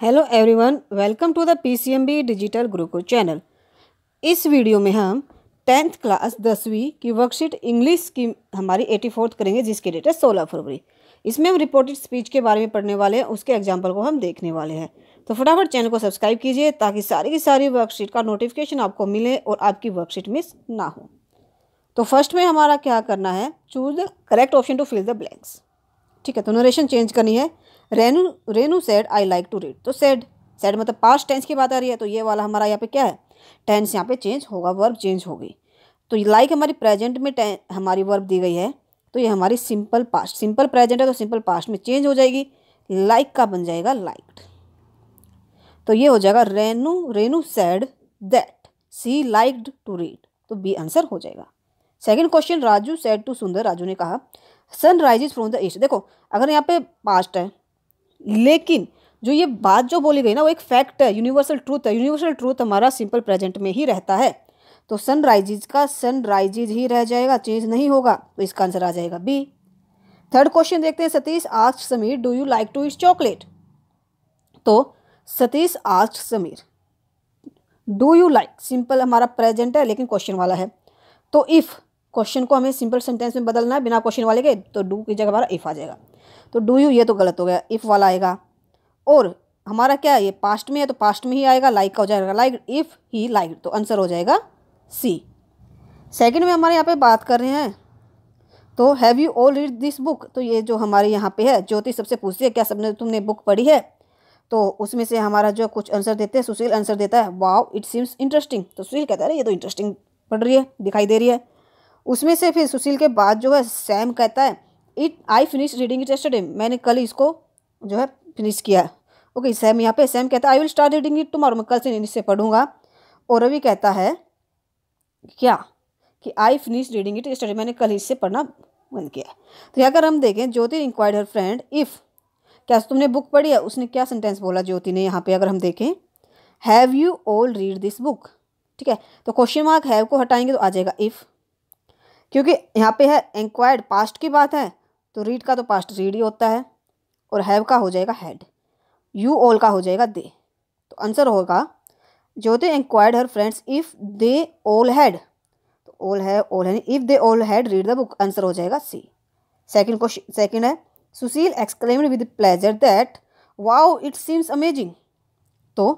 hello everyone welcome to the PCMB digital Gurukul channel इस video में हम टेंथ क्लास दसवीं की वर्कशीट इंग्लिश की हमारी एटी फोर्थ करेंगे जिसकी डेट है सोलह फरवरी इसमें हम रिपोर्टेड स्पीच के बारे में पढ़ने वाले हैं उसके एग्जाम्पल को हम देखने वाले हैं तो फटाफट चैनल को सब्सक्राइब कीजिए ताकि सारी की सारी वर्कशीट का नोटिफिकेशन आपको मिले और आपकी वर्कशीट मिस ना हो तो फर्स्ट में हमारा क्या करना है choose the correct option to fill the blanks ठीक है तो नरेशन चेंज करनी है Renu Renu said I like to read तो सेड सेड मतलब पास्ट टेंस की बात आ रही है तो ये वाला हमारा यहाँ पे क्या है टेंस यहाँ पे चेंज होगा वर्ब चेंज होगी तो लाइक हमारी प्रेजेंट में हमारी वर्ब दी गई है तो ये हमारी सिंपल पास्ट सिंपल प्रेजेंट है तो सिंपल पास्ट में चेंज हो जाएगी लाइक का बन जाएगा लाइक्ड तो ये हो जाएगा Renu Renu said that she liked to read तो बी आंसर हो जाएगा second question Raju said to Sundar Raju ने कहा sun rises from the east देखो अगर यहाँ पे पास्ट है लेकिन जो ये बात जो बोली गई ना वो एक फैक्ट है यूनिवर्सल ट्रूथ है यूनिवर्सल ट्रूथ हमारा सिंपल प्रेजेंट में ही रहता है तो सन राइजेज का सन राइजेज ही रह जाएगा चेंज नहीं होगा तो इसका आंसर आ जाएगा बी थर्ड क्वेश्चन देखते हैं Satish asked Sameer do you like to eat chocolate तो Satish asked Sameer do you like simple हमारा प्रेजेंट है लेकिन क्वेश्चन वाला है तो इफ़ क्वेश्चन को हमें सिंपल सेंटेंस में बदलना है बिना क्वेश्चन वाले के तो डू की जगह हमारा इफ़ आ जाएगा तो डू यू ये तो गलत हो गया इफ़ वाला आएगा और हमारा क्या है ये पास्ट में है तो पास्ट में ही आएगा लाइक का हो जाएगा लाइक इफ़ ही लाइक तो आंसर हो जाएगा सी सेकेंड में हमारे यहाँ पे बात कर रहे हैं तो have you all read this book तो ये जो हमारे यहाँ पे है ज्योति सबसे पूछती है क्या सबने तुमने बुक पढ़ी है तो उसमें से हमारा जो कुछ आंसर देते हैं सुशील आंसर देता है वाओ इट सीम्स इंटरेस्टिंग तो सुशील कहता है ये तो इंटरेस्टिंग पढ़ रही है दिखाई दे रही है उसमें से फिर सुशील के बाद जो है सैम कहता है it I finish reading it yesterday मैंने कल इसको जो है फिनिश किया है ओके सैम यहाँ पे सैम कहता है I will start reading it tomorrow मैं कल से इससे पढ़ूंगा और रवि कहता है क्या कि I finish reading it yesterday मैंने कल इससे पढ़ना बंद किया तो यहाँ अगर हम देखें Jyoti inquired her friend if क्या तुमने बुक पढ़ी है उसने क्या सेंटेंस बोला ज्योति ने यहाँ पे अगर हम देखें have you all read this book ठीक है तो क्वेश्चन मार्क हैव को हटाएंगे तो आ जाएगा इफ़ क्योंकि यहाँ पे है इंक्वायर्ड पास्ट की बात है तो रीड का तो पास्ट रीड ही होता है और हैव का हो जाएगा हैड यू ऑल का हो जाएगा दे तो आंसर होगा Jyoti inquired her friends if they all had तो ऑल है ऑल है if they all had read the book answer हो जाएगा सी सेकेंड क्वेश्चन सेकेंड है Sushil exclaimed with pleasure that wow it seems amazing तो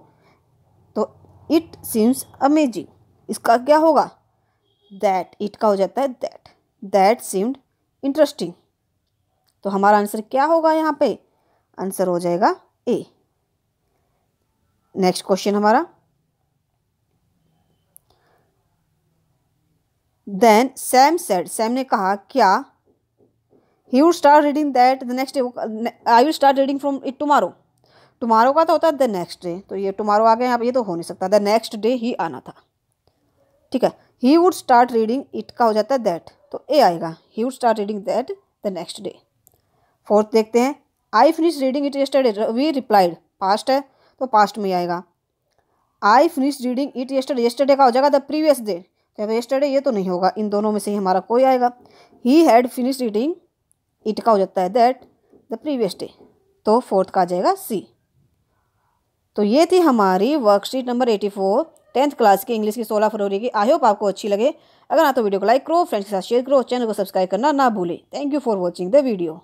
तो इट सीम्स अमेजिंग इसका क्या होगा दैट इट का हो जाता है दैट दैट सीम्ड इंटरेस्टिंग तो हमारा आंसर क्या होगा यहाँ पे आंसर हो जाएगा ए नेक्स्ट क्वेश्चन हमारा देन सैम सेड सैम ने कहा क्या he would start reading that the next I will start reading from it tomorrow tomorrow का तो होता है द नेक्स्ट डे तो ये टुमारो आ गए आप ये तो हो नहीं सकता द नेक्स्ट डे ही आना था ठीक है he would start reading it का हो जाता है दैट तो ए आएगा he would start reading that the next day fourth देखते हैं I finish reading it yesterday we replied past है तो पास्ट में आएगा I finish reading it yesterday yesterday का हो जाएगा द प्रीवियस डे जब यस्टरडे ये तो नहीं होगा इन दोनों में से ही हमारा कोई आएगा he had finish reading it का हो जाता है दैट द प्रीवियस डे तो फोर्थ का आ जाएगा सी तो ये थी हमारी worksheet number eighty four tenth class की इंग्लिश की सोलह फरवरी की आई होप आपको अच्छी लगे अगर ना तो वीडियो को लाइक करो फ्रेंड्स के साथ शेयर करो चैनल को सब्सक्राइब करना ना भूलें thank you for watching the video